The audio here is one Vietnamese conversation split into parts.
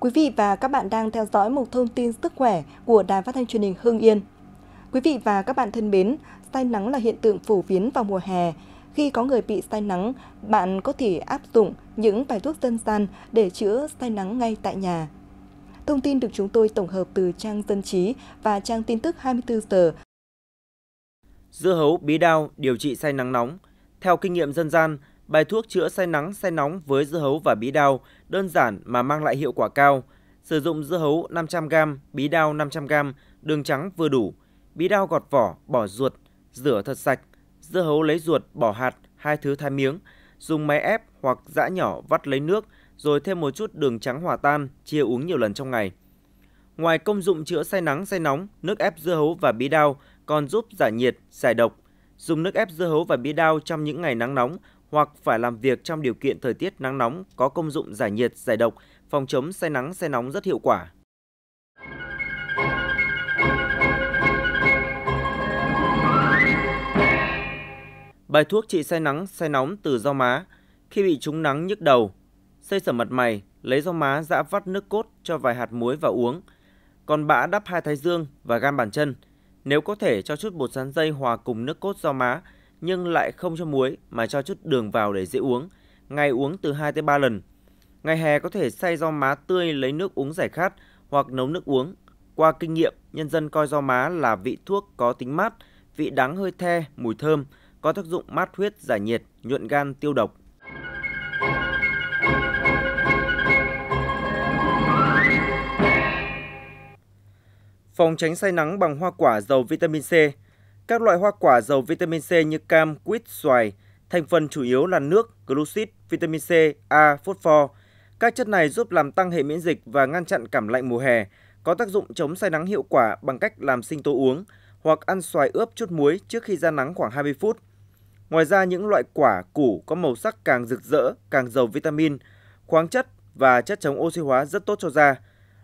Quý vị và các bạn đang theo dõi một thông tin sức khỏe của Đài Phát thanh Truyền hình Hưng Yên. Quý vị và các bạn thân mến, say nắng là hiện tượng phổ biến vào mùa hè. Khi có người bị say nắng, bạn có thể áp dụng những bài thuốc dân gian để chữa say nắng ngay tại nhà. Thông tin được chúng tôi tổng hợp từ trang dân trí và trang tin tức 24 giờ. Dưa hấu, bí đao điều trị say nắng nóng. Theo kinh nghiệm dân gian, bài thuốc chữa say nắng, say nóng với dưa hấu và bí đao đơn giản mà mang lại hiệu quả cao. Sử dụng dưa hấu 500g, bí đao 500g, đường trắng vừa đủ. Bí đao gọt vỏ, bỏ ruột, rửa thật sạch. Dưa hấu lấy ruột, bỏ hạt, hai thứ thái miếng. Dùng máy ép hoặc giã nhỏ vắt lấy nước, rồi thêm một chút đường trắng hòa tan, chia uống nhiều lần trong ngày. Ngoài công dụng chữa say nắng, say nóng, nước ép dưa hấu và bí đao còn giúp giải nhiệt, giải độc. Dùng nước ép dưa hấu và bí đao trong những ngày nắng nóng hoặc phải làm việc trong điều kiện thời tiết nắng nóng có công dụng giải nhiệt, giải độc, phòng chống say nắng, say nóng rất hiệu quả. Bài thuốc trị say nắng, say nóng từ rau má. Khi bị trúng nắng nhức đầu, xây sẩm mặt mày, lấy rau má dã vắt nước cốt cho vài hạt muối và uống. Còn bã đắp hai thái dương và gan bàn chân. Nếu có thể cho chút bột sắn dây hòa cùng nước cốt rau má, nhưng lại không cho muối mà cho chút đường vào để dễ uống, ngày uống từ 2 tới 3 lần. Ngày hè có thể xay rau má tươi lấy nước uống giải khát hoặc nấu nước uống. Qua kinh nghiệm, nhân dân coi rau má là vị thuốc có tính mát, vị đắng hơi the, mùi thơm, có tác dụng mát huyết, giải nhiệt, nhuận gan, tiêu độc. Phòng tránh say nắng bằng hoa quả giàu vitamin C – các loại hoa quả giàu vitamin C như cam, quýt, xoài, thành phần chủ yếu là nước, glucid, vitamin C, A, phốt pho. Các chất này giúp làm tăng hệ miễn dịch và ngăn chặn cảm lạnh mùa hè, có tác dụng chống say nắng hiệu quả bằng cách làm sinh tố uống hoặc ăn xoài ướp chút muối trước khi ra nắng khoảng 20 phút. Ngoài ra những loại quả củ có màu sắc càng rực rỡ, càng giàu vitamin, khoáng chất và chất chống oxy hóa rất tốt cho da.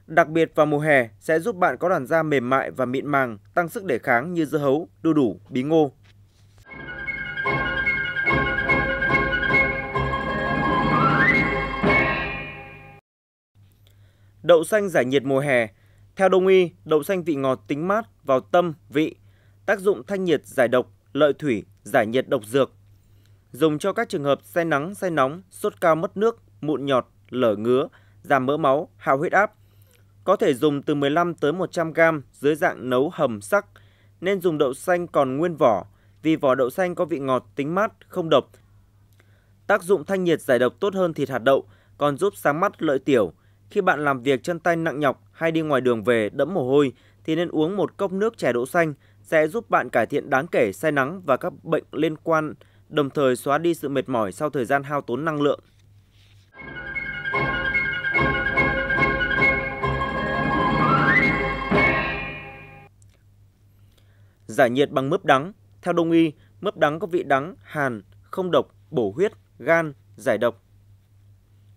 Đặc biệt vào mùa hè sẽ giúp bạn có làn da mềm mại và mịn màng, tăng sức đề kháng như dưa hấu, đu đủ, bí ngô. Đậu xanh giải nhiệt mùa hè. Theo đông y, đậu xanh vị ngọt tính mát vào tâm, vị, tác dụng thanh nhiệt giải độc, lợi thủy, giải nhiệt độc dược. Dùng cho các trường hợp say nắng, say nóng, sốt cao mất nước, mụn nhọt, lở ngứa, giảm mỡ máu, hao huyết áp, có thể dùng từ 15 tới 100 g dưới dạng nấu hầm sắc, nên dùng đậu xanh còn nguyên vỏ, vì vỏ đậu xanh có vị ngọt, tính mát, không độc. Tác dụng thanh nhiệt giải độc tốt hơn thịt hạt đậu, còn giúp sáng mắt lợi tiểu. Khi bạn làm việc chân tay nặng nhọc hay đi ngoài đường về đẫm mồ hôi thì nên uống một cốc nước chè đậu xanh sẽ giúp bạn cải thiện đáng kể say nắng và các bệnh liên quan, đồng thời xóa đi sự mệt mỏi sau thời gian hao tốn năng lượng. Giải nhiệt bằng mướp đắng. Theo đông y, mướp đắng có vị đắng, hàn, không độc, bổ huyết, gan, giải độc.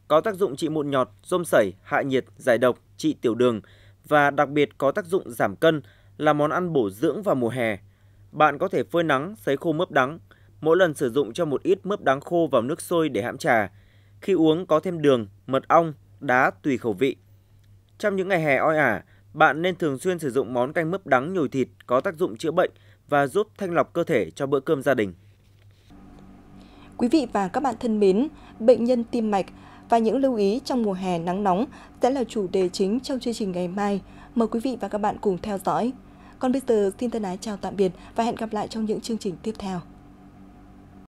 Có tác dụng trị mụn nhọt, rôm sẩy, hạ nhiệt, giải độc, trị tiểu đường và đặc biệt có tác dụng giảm cân là món ăn bổ dưỡng vào mùa hè. Bạn có thể phơi nắng, sấy khô mướp đắng. Mỗi lần sử dụng cho một ít mướp đắng khô vào nước sôi để hãm trà. Khi uống có thêm đường, mật ong, đá tùy khẩu vị. Trong những ngày hè oi ả, à, bạn nên thường xuyên sử dụng món canh mướp đắng nhồi thịt có tác dụng chữa bệnh và giúp thanh lọc cơ thể cho bữa cơm gia đình. Quý vị và các bạn thân mến, bệnh nhân tim mạch và những lưu ý trong mùa hè nắng nóng sẽ là chủ đề chính trong chương trình ngày mai. Mời quý vị và các bạn cùng theo dõi. Còn bây giờ, xin thân ái chào tạm biệt và hẹn gặp lại trong những chương trình tiếp theo.